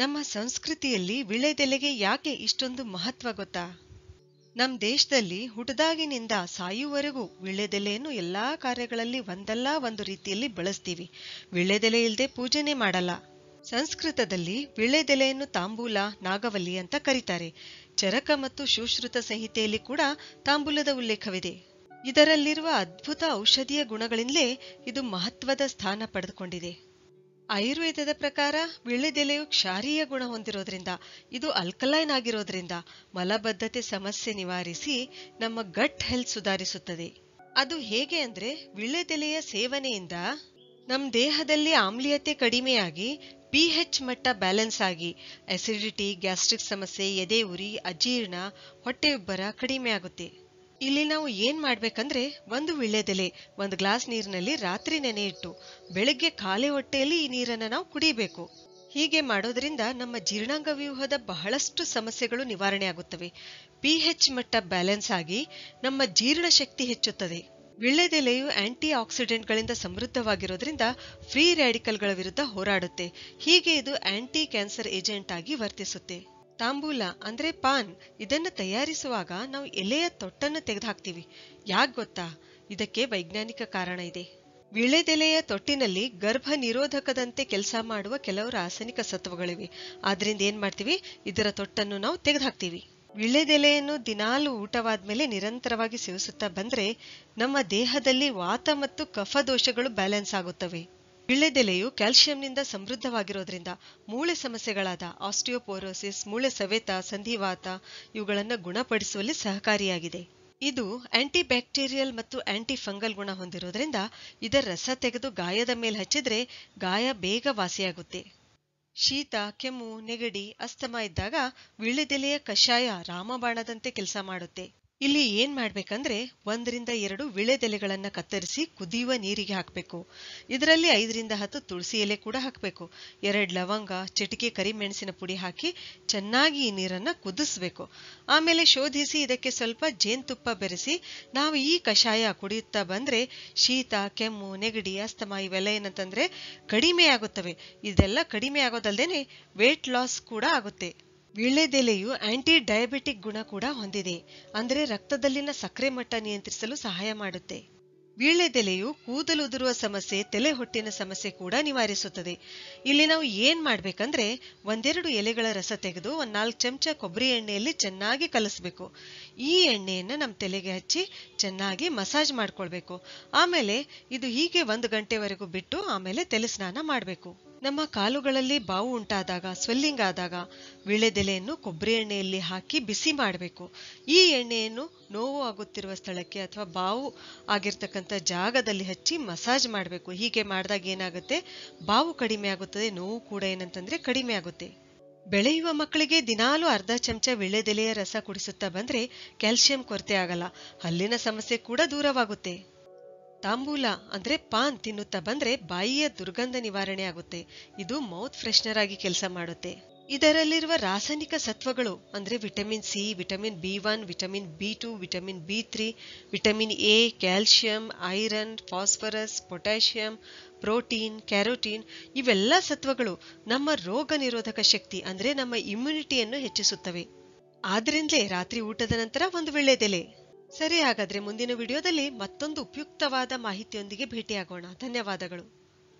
ನಮ್ಮ ಸಂಸ್ಕೃತಿಯಲ್ಲಿ ವಿಳೆದೆಲೆಗೆ ಯಾಕೆ ಇಷ್ಟೊಂದು ಮಹತ್ವ ಗೊತ್ತಾ ನಮ್ಮ ದೇಶದಲ್ಲಿ ಹುಟ್ಟದಾಗಿನಿಂದ ಸಾಯುವವರೆಗೂ ವಿಳೆದೆಲೆಯನ್ನು ಎಲ್ಲಾ ಕಾರ್ಯಗಳಲ್ಲಿ ಒಂದಲ್ಲ ಒಂದು ರೀತಿಯಲ್ಲಿ ಬಳಸ್ತೀವಿ ವಿಳೆದೆಲೆ ಇಲ್ಲದೆ ಪೂಜೆನೆ ಮಾಡಲ್ಲ ಸಂಸ್ಕೃತದಲ್ಲಿ ವಿಳೆದೆಲೆಯನ್ನು ತಾಂಬೂಲ ನಾಗವಲ್ಲಿ ಅಂತ ಕರೀತಾರೆ ಚರಕ ಮತ್ತು ಶುಶ್ರುತ ಸಂಹಿತೆಯಲ್ಲಿ ಕೂಡ ತಾಂಬೂಲದ ಉಲ್ಲೇಖವಿದೆ ಇದರಲ್ಲಿರುವ ಅದ್ಭುತ ಔಷಧೀಯ ಗುಣಗಳಿಂದಲೇ ಇದು ಮಹತ್ವದ ಸ್ಥಾನ ಪಡೆದುಕೊಂಡಿದೆ ಆಯುರ್ವೇದದ ಪ್ರಕಾರ ವಿಳ್ಳೆದೆಲೆಯು ಕ್ಷಾರೀಯ ಗುಣ ಹೊಂದಿರೋದ್ರಿಂದ ಇದು ಅಲ್ಕಲೈನ್ ಆಗಿರೋದ್ರಿಂದ ಮಲಬದ್ಧತೆ ಸಮಸ್ಯೆ ನಿವಾರಿಸಿ ನಮ್ಮ ಗಟ್ ಹೆಲ್ತ್ ಸುಧಾರಿಸುತ್ತದೆ ಅದು ಹೇಗೆ ಅಂದ್ರೆ ವಿಳ್ಳೆದೆಲೆಯ ಸೇವನೆಯಿಂದ ನಮ್ಮ ದೇಹದಲ್ಲಿ ಆಮ್ಲೀಯತೆ ಕಡಿಮೆಯಾಗಿ ಪಿಹೆಚ್ ಮಟ್ಟ ಬ್ಯಾಲೆನ್ಸ್ ಆಗಿ ಅಸಿಡಿಟಿ ಗ್ಯಾಸ್ಟ್ರಿಕ್ ಸಮಸ್ಯೆ ಎದೆ ಉರಿ ಅಜೀರ್ಣ ಹೊಟ್ಟೆಯುಬ್ಬರ ಕಡಿಮೆಯಾಗುತ್ತೆ ಇಲ್ಲಿ ನಾವು ಏನ್ ಮಾಡ್ಬೇಕಂದ್ರೆ ಒಂದು ವಿಳ್ಯದೆಲೆ ಒಂದು ಗ್ಲಾಸ್ ನೀರಿನಲ್ಲಿ ರಾತ್ರಿ ನೆನೆ ಇಟ್ಟು ಬೆಳಗ್ಗೆ ಖಾಲಿ ಹೊಟ್ಟೆಯಲ್ಲಿ ಈ ನೀರನ್ನು ನಾವು ಕುಡಿಬೇಕು ಹೀಗೆ ಮಾಡೋದ್ರಿಂದ ನಮ್ಮ ಜೀರ್ಣಾಂಗ ವ್ಯೂಹದ ಬಹಳಷ್ಟು ಸಮಸ್ಯೆಗಳು ನಿವಾರಣೆ ಆಗುತ್ತವೆ ಪಿ ಹೆಚ್ ಮಟ್ಟ ಬ್ಯಾಲೆನ್ಸ್ ಆಗಿ ನಮ್ಮ ಜೀರ್ಣ ಶಕ್ತಿ ಹೆಚ್ಚುತ್ತದೆ ವಿಳ್ಳೆದೆಲೆಯು ಆಂಟಿ ಆಕ್ಸಿಡೆಂಟ್ಗಳಿಂದ ಸಮೃದ್ಧವಾಗಿರೋದ್ರಿಂದ ಫ್ರೀ ರ್ಯಾಡಿಕಲ್ಗಳ ವಿರುದ್ಧ ಹೋರಾಡುತ್ತೆ ಹೀಗೆ ಇದು ಆಂಟಿ ಕ್ಯಾನ್ಸರ್ ಏಜೆಂಟ್ ಆಗಿ ವರ್ತಿಸುತ್ತೆ ತಾಂಬೂಲ ಅಂದ್ರೆ ಪಾನ್ ಇದನ್ನು ತಯಾರಿಸುವಾಗ ನಾವು ಎಲೆಯ ತೊಟ್ಟನ್ನು ತೆಗೆದುಹಾಕ್ತೀವಿ ಯಾಕೆ ಗೊತ್ತಾ ಇದಕ್ಕೆ ವೈಜ್ಞಾನಿಕ ಕಾರಣ ಇದೆ ವಿಳೆದೆಲೆಯ ತೊಟ್ಟಿನಲ್ಲಿ ಗರ್ಭ ನಿರೋಧಕದಂತೆ ಕೆಲಸ ಮಾಡುವ ಕೆಲವು ರಾಸಾಯನಿಕ ಸತ್ವಗಳಿವೆ ಆದ್ರಿಂದ ಏನ್ ಮಾಡ್ತೀವಿ ಇದರ ತೊಟ್ಟನ್ನು ನಾವು ತೆಗೆದುಹಾಕ್ತೀವಿ ವಿಳೆದೆಲೆಯನ್ನು ದಿನಾಲು ಊಟವಾದ ಮೇಲೆ ನಿರಂತರವಾಗಿ ಸೇವಿಸುತ್ತಾ ಬಂದ್ರೆ ನಮ್ಮ ದೇಹದಲ್ಲಿ ವಾತ ಮತ್ತು ಕಫ ದೋಷಗಳು ಬ್ಯಾಲೆನ್ಸ್ ಆಗುತ್ತವೆ ವೀಳ್ಯದೆಲೆಯು ಕ್ಯಾಲ್ಸಿಯಂನಿಂದ ಸಮೃದ್ಧವಾಗಿರೋದ್ರಿಂದ ಮೂಳೆ ಸಮಸ್ಯೆಗಳಾದ ಆಸ್ಟಿಯೋಪೋರೋಸಿಸ್ ಮೂಳೆ ಸವೆತ ಸಂಧಿವಾತ ಇವುಗಳನ್ನು ಗುಣಪಡಿಸುವಲ್ಲಿ ಸಹಕಾರಿಯಾಗಿದೆ ಇದು ಆಂಟಿ ಬ್ಯಾಕ್ಟೀರಿಯಲ್ ಮತ್ತು ಆಂಟಿ ಫಂಗಲ್ ಗುಣ ಹೊಂದಿರೋದ್ರಿಂದ ಇದರ ರಸ ತೆಗೆದು ಗಾಯದ ಮೇಲೆ ಹಚ್ಚಿದ್ರೆ ಗಾಯ ಬೇಗ ವಾಸಿಯಾಗುತ್ತೆ ಶೀತ ಕೆಮ್ಮು ನೆಗಡಿ ಅಸ್ತಮ ಇದ್ದಾಗ ವೀಳ್ಯದೆಲೆಯ ಕಷಾಯ ರಾಮಬಾಣದಂತೆ ಕೆಲಸ ಮಾಡುತ್ತೆ ಇಲ್ಲಿ ಏನ್ ಮಾಡ್ಬೇಕಂದ್ರೆ ಒಂದರಿಂದ ಎರಡು ವಿಳೆದೆಲೆಗಳನ್ನ ಕತ್ತರಿಸಿ ಕುದಿಯುವ ನೀರಿಗೆ ಹಾಕಬೇಕು ಇದರಲ್ಲಿ ಐದರಿಂದ ಹತ್ತು ತುಳಸಿ ಎಲೆ ಕೂಡ ಹಾಕಬೇಕು ಎರಡು ಲವಂಗ ಚಿಟಿಕೆ ಕರಿಮೆಣಸಿನ ಪುಡಿ ಹಾಕಿ ಚೆನ್ನಾಗಿ ಈ ನೀರನ್ನ ಕುದಿಸ್ಬೇಕು ಆಮೇಲೆ ಶೋಧಿಸಿ ಇದಕ್ಕೆ ಸ್ವಲ್ಪ ಜೇನುತುಪ್ಪ ಬೆರೆಸಿ ನಾವು ಈ ಕಷಾಯ ಕುಡಿಯುತ್ತಾ ಬಂದ್ರೆ ಶೀತ ಕೆಮ್ಮು ನೆಗಡಿ ಅಸ್ತಮ ಇವೆಲ್ಲ ಏನಂತಂದ್ರೆ ಕಡಿಮೆ ಆಗುತ್ತವೆ ಇದೆಲ್ಲ ಕಡಿಮೆ ಆಗೋದಲ್ದೇನೆ ವೇಟ್ ಲಾಸ್ ಕೂಡ ಆಗುತ್ತೆ ವೀಳ್ಯದೆಲೆಯು ಆಂಟಿ ಡಯಾಬೆಟಿಕ್ ಗುಣ ಕೂಡ ಹೊಂದಿದೆ ಅಂದರೆ ರಕ್ತದಲ್ಲಿನ ಸಕ್ಕರೆ ಮಟ್ಟ ನಿಯಂತ್ರಿಸಲು ಸಹಾಯ ಮಾಡುತ್ತೆ ವೀಳ್ಯದೆಲೆಯು ಉದುರುವ ಸಮಸ್ಯೆ ತಲೆ ಹೊಟ್ಟಿನ ಸಮಸ್ಯೆ ಕೂಡ ನಿವಾರಿಸುತ್ತದೆ ಇಲ್ಲಿ ನಾವು ಏನ್ ಮಾಡ್ಬೇಕಂದ್ರೆ ಒಂದೆರಡು ಎಲೆಗಳ ರಸ ತೆಗೆದು ಒಂದು ನಾಲ್ಕು ಚಮಚ ಕೊಬ್ಬರಿ ಎಣ್ಣೆಯಲ್ಲಿ ಚೆನ್ನಾಗಿ ಕಲಿಸ್ಬೇಕು ಈ ಎಣ್ಣೆಯನ್ನು ನಮ್ಮ ತಲೆಗೆ ಹಚ್ಚಿ ಚೆನ್ನಾಗಿ ಮಸಾಜ್ ಮಾಡ್ಕೊಳ್ಬೇಕು ಆಮೇಲೆ ಇದು ಹೀಗೆ ಒಂದು ಗಂಟೆವರೆಗೂ ಬಿಟ್ಟು ಆಮೇಲೆ ತಲೆ ಸ್ನಾನ ಮಾಡಬೇಕು ನಮ್ಮ ಕಾಲುಗಳಲ್ಲಿ ಬಾವು ಉಂಟಾದಾಗ ಸ್ವೆಲ್ಲಿಂಗ್ ಆದಾಗ ವಿಳೆದೆಲೆಯನ್ನು ಕೊಬ್ಬರಿ ಎಣ್ಣೆಯಲ್ಲಿ ಹಾಕಿ ಬಿಸಿ ಮಾಡಬೇಕು ಈ ಎಣ್ಣೆಯನ್ನು ನೋವು ಆಗುತ್ತಿರುವ ಸ್ಥಳಕ್ಕೆ ಅಥವಾ ಬಾವು ಆಗಿರ್ತಕ್ಕಂಥ ಜಾಗದಲ್ಲಿ ಹಚ್ಚಿ ಮಸಾಜ್ ಮಾಡಬೇಕು ಹೀಗೆ ಮಾಡಿದಾಗ ಏನಾಗುತ್ತೆ ಬಾವು ಕಡಿಮೆ ಆಗುತ್ತದೆ ನೋವು ಕೂಡ ಏನಂತಂದರೆ ಕಡಿಮೆ ಆಗುತ್ತೆ ಬೆಳೆಯುವ ಮಕ್ಕಳಿಗೆ ದಿನಾಲೂ ಅರ್ಧ ಚಮಚ ವಿಳ್ಳೆದೆಲೆಯ ರಸ ಕುಡಿಸುತ್ತಾ ಬಂದ್ರೆ ಕ್ಯಾಲ್ಸಿಯಂ ಕೊರತೆ ಆಗಲ್ಲ ಹಲ್ಲಿನ ಸಮಸ್ಯೆ ಕೂಡ ದೂರವಾಗುತ್ತೆ ತಾಂಬೂಲ ಅಂದ್ರೆ ಪಾನ್ ತಿನ್ನುತ್ತಾ ಬಂದ್ರೆ ಬಾಯಿಯ ದುರ್ಗಂಧ ನಿವಾರಣೆ ಆಗುತ್ತೆ ಇದು ಮೌತ್ ಫ್ರೆಶ್ನರ್ ಆಗಿ ಕೆಲಸ ಮಾಡುತ್ತೆ ಇದರಲ್ಲಿರುವ ರಾಸಾಯನಿಕ ಸತ್ವಗಳು ಅಂದ್ರೆ vitamin C vitamin B one vitamin B two vitamin B three vitamin A calcium iron phosphorus potassium protein carotene ಇವೆಲ್ಲ ಸತ್ವಗಳು ನಮ್ಮ ರೋಗ ನಿರೋಧಕ ಶಕ್ತಿ ಅಂದ್ರೆ ನಮ್ಮ ಇಮ್ಯುನಿಟಿಯನ್ನು ಹೆಚ್ಚಿಸುತ್ತವೆ ಆದ್ರಿಂದಲೇ ರಾತ್ರಿ ಊಟದ ನಂತರ ಒಂದು ವೇಳೆದೆಲೆ ಸರಿ ಹಾಗಾದ್ರೆ ಮುಂದಿನ ವಿಡಿಯೋದಲ್ಲಿ ಮತ್ತೊಂದು ಉಪಯುಕ್ತವಾದ ಮಾಹಿತಿಯೊಂದಿಗೆ ಭೇಟಿಯಾಗೋಣ ಧನ್ಯವಾದಗಳು